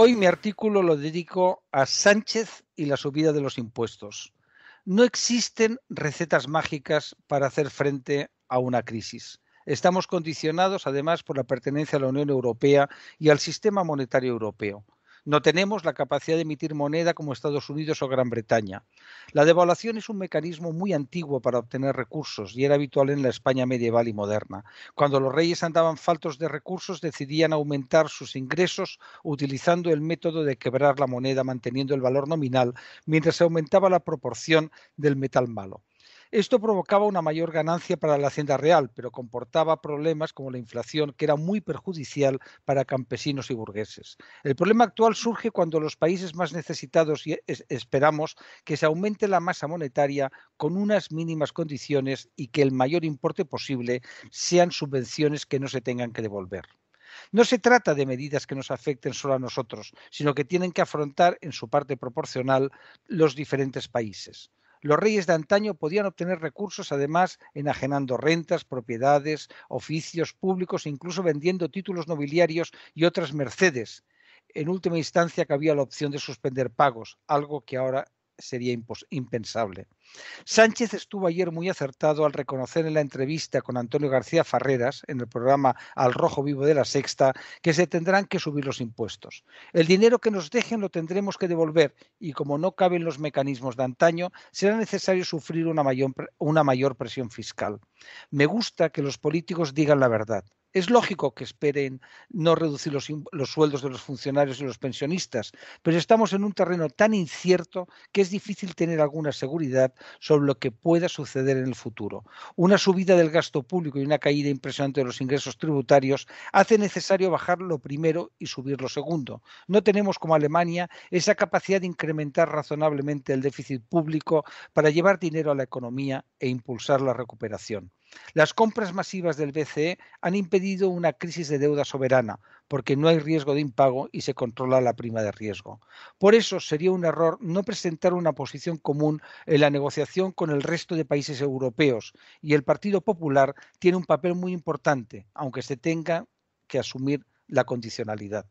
Hoy mi artículo lo dedico a Sánchez y la subida de los impuestos. No existen recetas mágicas para hacer frente a una crisis. Estamos condicionados, además, por la pertenencia a la Unión Europea y al sistema monetario europeo. No tenemos la capacidad de emitir moneda como Estados Unidos o Gran Bretaña. La devaluación es un mecanismo muy antiguo para obtener recursos y era habitual en la España medieval y moderna. Cuando los reyes andaban faltos de recursos decidían aumentar sus ingresos utilizando el método de quebrar la moneda manteniendo el valor nominal mientras se aumentaba la proporción del metal malo. Esto provocaba una mayor ganancia para la hacienda real, pero comportaba problemas como la inflación, que era muy perjudicial para campesinos y burgueses. El problema actual surge cuando los países más necesitados esperamos que se aumente la masa monetaria con unas mínimas condiciones y que el mayor importe posible sean subvenciones que no se tengan que devolver. No se trata de medidas que nos afecten solo a nosotros, sino que tienen que afrontar en su parte proporcional los diferentes países los reyes de antaño podían obtener recursos además enajenando rentas, propiedades, oficios públicos e incluso vendiendo títulos nobiliarios y otras mercedes. En última instancia cabía la opción de suspender pagos, algo que ahora sería impensable. Sánchez estuvo ayer muy acertado al reconocer en la entrevista con Antonio García Farreras, en el programa Al Rojo Vivo de la Sexta, que se tendrán que subir los impuestos. El dinero que nos dejen lo tendremos que devolver y como no caben los mecanismos de antaño, será necesario sufrir una mayor, una mayor presión fiscal. Me gusta que los políticos digan la verdad. Es lógico que esperen no reducir los, sueldos de los funcionarios y los pensionistas, pero estamos en un terreno tan incierto que es difícil tener alguna seguridad sobre lo que pueda suceder en el futuro. Una subida del gasto público y una caída impresionante de los ingresos tributarios hace necesario bajar lo primero y subir lo segundo. No tenemos como Alemania esa capacidad de incrementar razonablemente el déficit público para llevar dinero a la economía e impulsar la recuperación. Las compras masivas del BCE han impedido una crisis de deuda soberana, porque no hay riesgo de impago y se controla la prima de riesgo. Por eso sería un error no presentar una posición común en la negociación con el resto de países europeos, y el Partido Popular tiene un papel muy importante, aunque se tenga que asumir la condicionalidad.